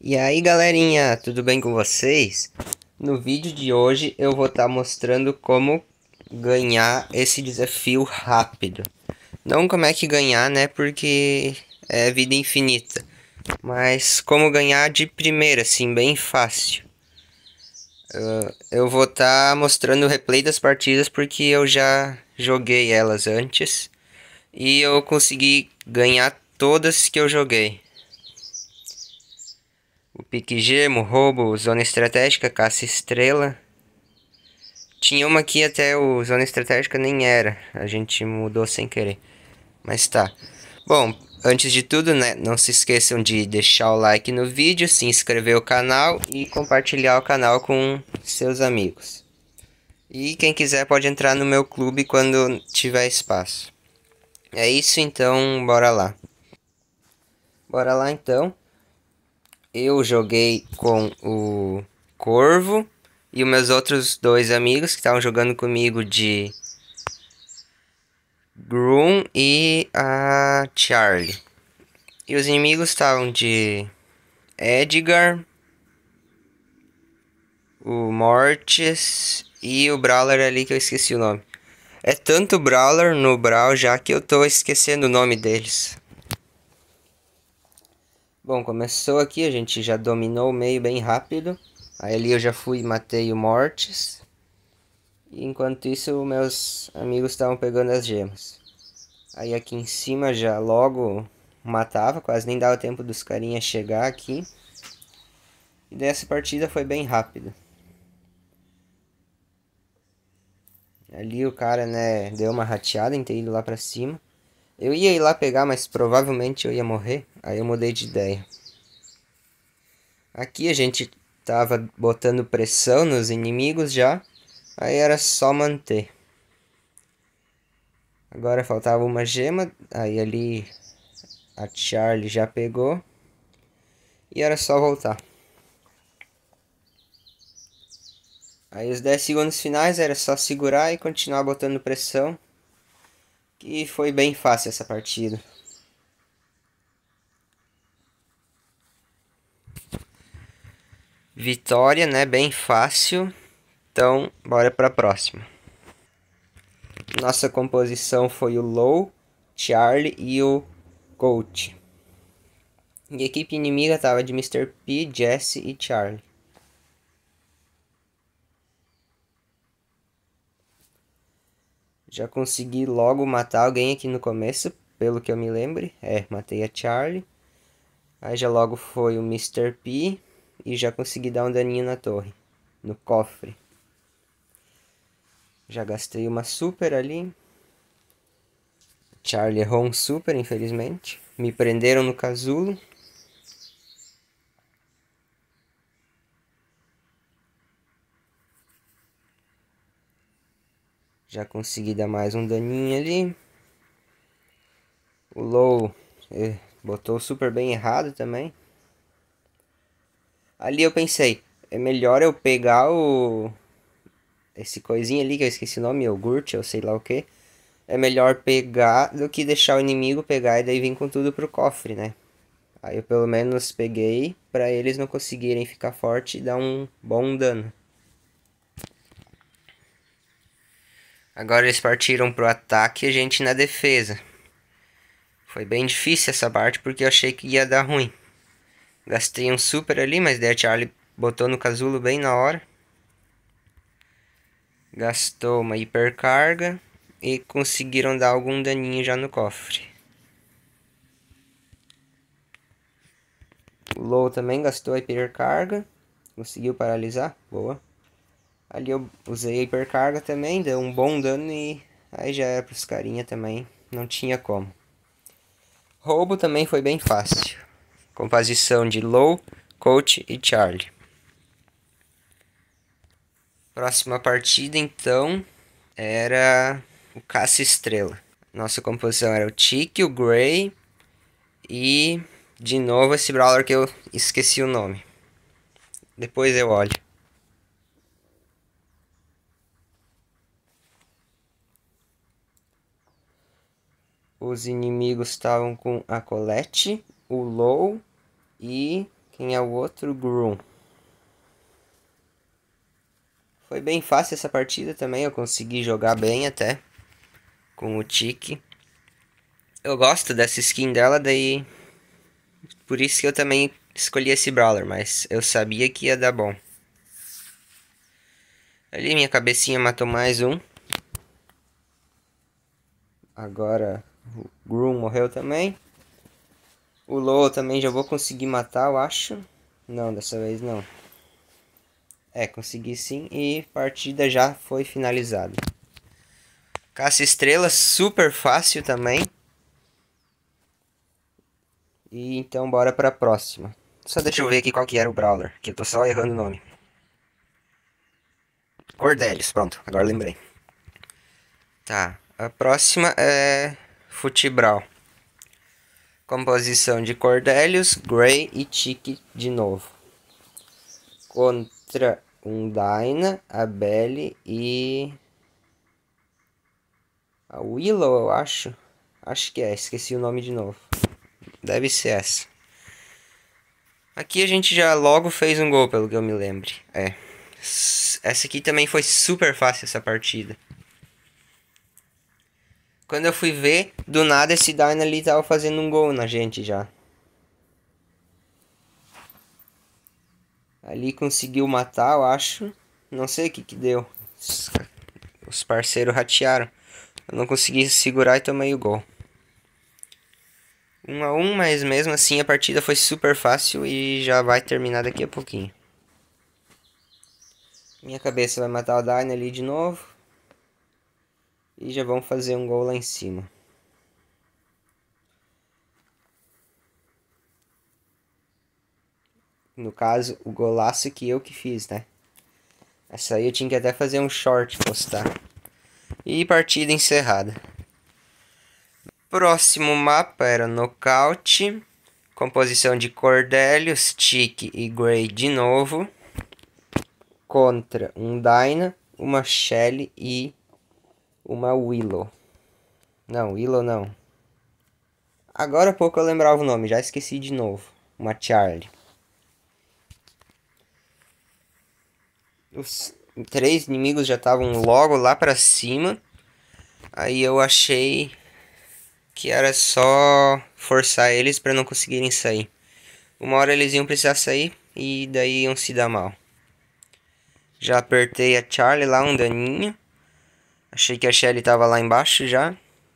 E aí galerinha, tudo bem com vocês? No vídeo de hoje eu vou estar tá mostrando como ganhar esse desafio rápido. Não como é que ganhar, né, porque é vida infinita. Mas como ganhar de primeira, assim, bem fácil. Uh, eu vou estar tá mostrando o replay das partidas porque eu já joguei elas antes. E eu consegui ganhar todas que eu joguei pique gemo, roubo, zona estratégica, caça estrela. Tinha uma aqui até o zona estratégica nem era, a gente mudou sem querer. Mas tá. Bom, antes de tudo, né, não se esqueçam de deixar o like no vídeo, se inscrever no canal e compartilhar o canal com seus amigos. E quem quiser pode entrar no meu clube quando tiver espaço. É isso então, bora lá. Bora lá então eu joguei com o Corvo e os meus outros dois amigos que estavam jogando comigo de Groom e a Charlie. E os inimigos estavam de Edgar, o Mortis e o Brawler ali que eu esqueci o nome. É tanto Brawler no Brawl já que eu tô esquecendo o nome deles. Bom, começou aqui, a gente já dominou o meio bem rápido. Aí ali eu já fui e matei o Mortis. E enquanto isso, meus amigos estavam pegando as gemas. Aí aqui em cima já logo matava, quase nem dava tempo dos carinhas chegar aqui. E dessa partida foi bem rápido. Ali o cara, né, deu uma rateada em ter ido lá pra cima. Eu ia ir lá pegar, mas provavelmente eu ia morrer. Aí eu mudei de ideia. Aqui a gente tava botando pressão nos inimigos já. Aí era só manter. Agora faltava uma gema. Aí ali a Charlie já pegou. E era só voltar. Aí os 10 segundos finais era só segurar e continuar botando pressão que foi bem fácil essa partida. Vitória, né? Bem fácil. Então, bora para a próxima. Nossa composição foi o Low, Charlie e o Coach. E a equipe inimiga tava de Mr. P, Jesse e Charlie. Já consegui logo matar alguém aqui no começo, pelo que eu me lembre. É, matei a Charlie. Aí já logo foi o Mr. P. E já consegui dar um daninho na torre. No cofre. Já gastei uma super ali. Charlie errou um super, infelizmente. Me prenderam no casulo. Já consegui dar mais um daninho ali. O Low é, botou super bem errado também. Ali eu pensei, é melhor eu pegar o... Esse coisinha ali que eu esqueci o nome, iogurte ou sei lá o que. É melhor pegar do que deixar o inimigo pegar e daí vir com tudo pro cofre, né? Aí eu pelo menos peguei para eles não conseguirem ficar forte e dar um bom dano. Agora eles partiram pro ataque e a gente na defesa. Foi bem difícil essa parte porque eu achei que ia dar ruim. Gastei um super ali, mas daí a Charlie botou no casulo bem na hora. Gastou uma hipercarga e conseguiram dar algum daninho já no cofre. O Low também gastou a hipercarga. Conseguiu paralisar? Boa. Ali eu usei a hipercarga também, deu um bom dano e aí já era pros carinha também, não tinha como. Roubo também foi bem fácil. Composição de Low, Coach e Charlie. Próxima partida então era o Caça Estrela. Nossa composição era o Tiki, o Gray e de novo esse brawler que eu esqueci o nome. Depois eu olho. Os inimigos estavam com a Colette, o Low e quem é o outro? Groom. Foi bem fácil essa partida também, eu consegui jogar bem até com o Tiki. Eu gosto dessa skin dela, daí por isso que eu também escolhi esse Brawler, mas eu sabia que ia dar bom. Ali minha cabecinha matou mais um. Agora o Groom morreu também. O Low também já vou conseguir matar, eu acho. Não, dessa vez não. É, consegui sim e partida já foi finalizada. Caça estrelas, super fácil também. E então bora pra próxima. Só deixa eu ver aqui qual que era o Brawler, que eu tô só errando o nome. Cordelis, pronto, agora lembrei. Tá, a próxima é Futebral. Composição de Cordelius, Gray e Chic de novo. Contra a Abelle e. A Willow, eu acho. Acho que é, esqueci o nome de novo. Deve ser essa. Aqui a gente já logo fez um gol, pelo que eu me lembre. É. Essa aqui também foi super fácil essa partida. Quando eu fui ver, do nada esse Dyna ali tava fazendo um gol na gente já. Ali conseguiu matar, eu acho. Não sei o que que deu. Os parceiros ratearam. Eu não consegui segurar e tomei o gol. um a um, mas mesmo assim a partida foi super fácil e já vai terminar daqui a pouquinho. Minha cabeça vai matar o Dyna ali de novo. E já vão fazer um gol lá em cima. No caso, o golaço que eu que fiz, né? Essa aí eu tinha que até fazer um short postar. Tá? E partida encerrada. Próximo mapa era nocaute. Composição de Cordelius, Tick e Gray de novo. Contra um Dyna, uma Shelly e uma Willow. Não, Willow não. Agora há pouco eu lembrava o nome, já esqueci de novo. Uma Charlie. Os três inimigos já estavam logo lá pra cima. Aí eu achei que era só forçar eles para não conseguirem sair. Uma hora eles iam precisar sair e daí iam se dar mal. Já apertei a Charlie lá um daninho. Achei que a Shelly tava lá embaixo já.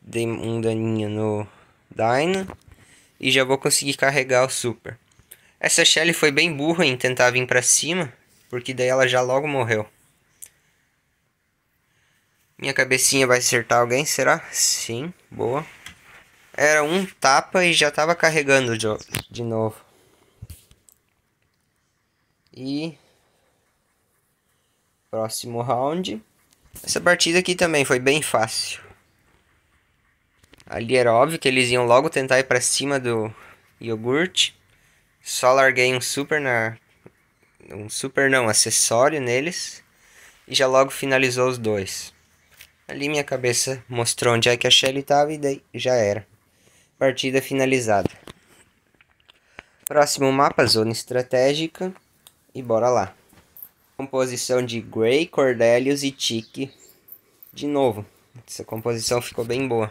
Dei um daninho no Dyna. E já vou conseguir carregar o Super. Essa Shelly foi bem burra em tentar vir pra cima. Porque daí ela já logo morreu. Minha cabecinha vai acertar alguém, será? Sim, boa. Era um tapa e já tava carregando de novo. E... Próximo round. Essa partida aqui também foi bem fácil. Ali era óbvio que eles iam logo tentar ir pra cima do iogurte. Só larguei um super na... Um super não, acessório neles. E já logo finalizou os dois. Ali minha cabeça mostrou onde é que a Shelly estava e daí já era. Partida finalizada. Próximo mapa, zona estratégica. E bora lá. Composição de Gray, Cordelius e Tiki. De novo, essa composição ficou bem boa.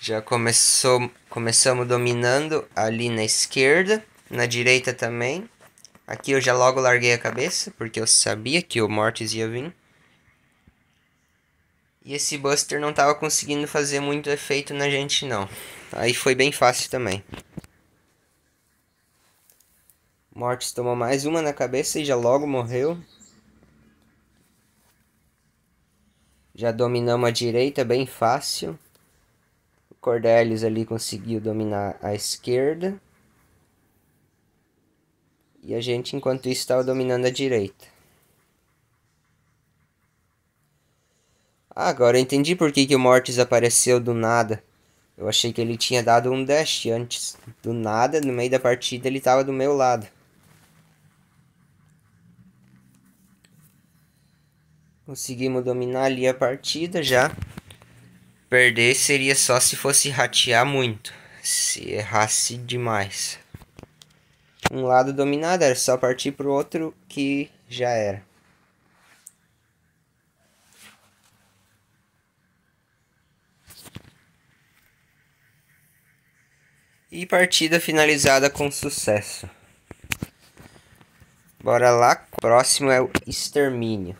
Já começou, começamos dominando ali na esquerda, na direita também. Aqui eu já logo larguei a cabeça, porque eu sabia que o Mortis ia vir. E esse Buster não tava conseguindo fazer muito efeito na gente não. Aí foi bem fácil também. Mortis tomou mais uma na cabeça e já logo morreu. Já dominamos a direita bem fácil. O Cordelis ali conseguiu dominar a esquerda. E a gente, enquanto isso, estava dominando a direita. Ah, agora eu entendi por que, que o Mortis apareceu do nada. Eu achei que ele tinha dado um dash antes. Do nada, no meio da partida, ele tava do meu lado. Conseguimos dominar ali a partida já. Perder seria só se fosse ratear muito. Se errasse demais. Um lado dominado era só partir pro outro que já era. e partida finalizada com sucesso. Bora lá, próximo é o Extermínio.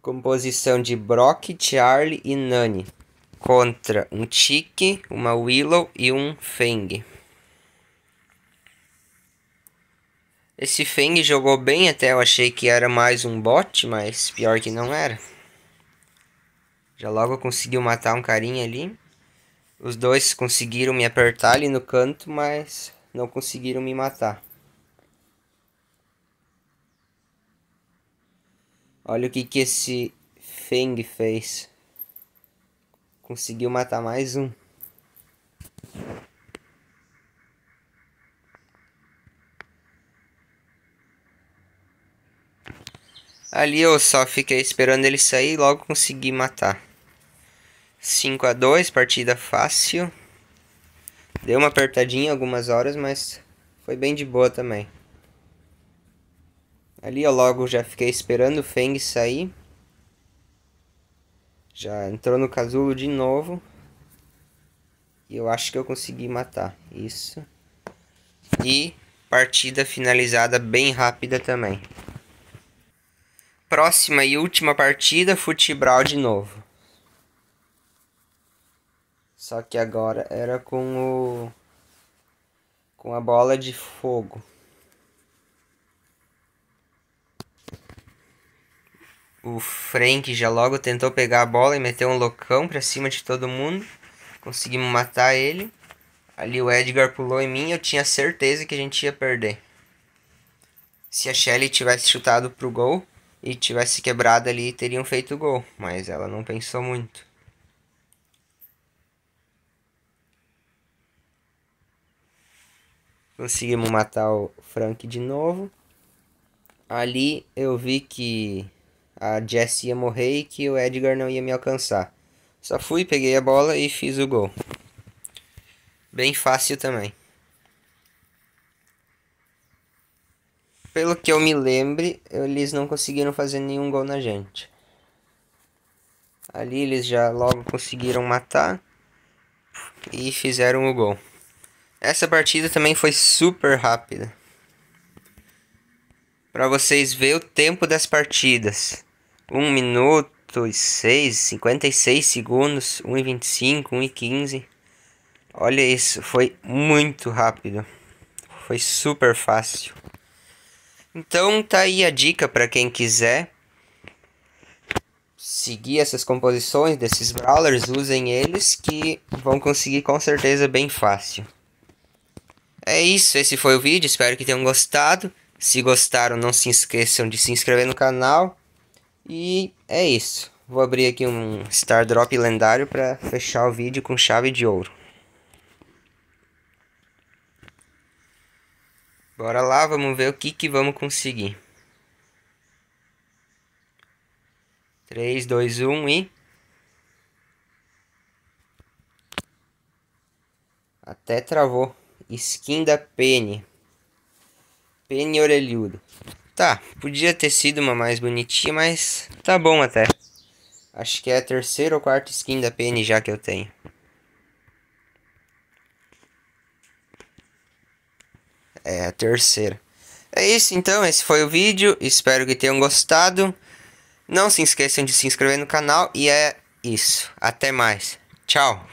Composição de Brock, Charlie e Nani contra um Tiki, uma Willow e um Feng. Esse Feng jogou bem, até eu achei que era mais um bot, mas pior que não era. Já logo conseguiu matar um carinha ali. Os dois conseguiram me apertar ali no canto, mas não conseguiram me matar. Olha o que, que esse Feng fez. Conseguiu matar mais um. Ali eu só fiquei esperando ele sair e logo consegui matar. 5 a 2 partida fácil. Deu uma apertadinha algumas horas, mas foi bem de boa também. Ali eu logo já fiquei esperando o Feng sair. Já entrou no casulo de novo. E eu acho que eu consegui matar. Isso. E partida finalizada bem rápida também. Próxima e última partida, Futebral de novo. Só que agora era com o. com a bola de fogo. O Frank já logo tentou pegar a bola e meteu um loucão pra cima de todo mundo. Conseguimos matar ele. Ali o Edgar pulou em mim eu tinha certeza que a gente ia perder. Se a Shelly tivesse chutado pro gol e tivesse quebrado ali, teriam feito o gol. Mas ela não pensou muito. Conseguimos matar o Frank de novo. Ali eu vi que a Jess ia morrer e que o Edgar não ia me alcançar. Só fui, peguei a bola e fiz o gol. Bem fácil também. Pelo que eu me lembre, eles não conseguiram fazer nenhum gol na gente. Ali eles já logo conseguiram matar e fizeram o gol. Essa partida também foi super rápida. Para vocês verem o tempo das partidas. 1 minuto e 6, 56 segundos, 1 e 25, 1 e 15. Olha isso, foi muito rápido. Foi super fácil. Então tá aí a dica para quem quiser seguir essas composições desses brawlers, usem eles que vão conseguir com certeza bem fácil. É isso, esse foi o vídeo, espero que tenham gostado. Se gostaram, não se esqueçam de se inscrever no canal. E é isso. Vou abrir aqui um Star Drop lendário para fechar o vídeo com chave de ouro. Bora lá, vamos ver o que que vamos conseguir. 3, 2, 1 e... Até travou. Skin da Penny. Penny orelhudo. Tá, podia ter sido uma mais bonitinha, mas tá bom até. Acho que é a terceira ou quarta skin da Penny já que eu tenho. É a terceira. É isso então, esse foi o vídeo. Espero que tenham gostado. Não se esqueçam de se inscrever no canal e é isso. Até mais. Tchau.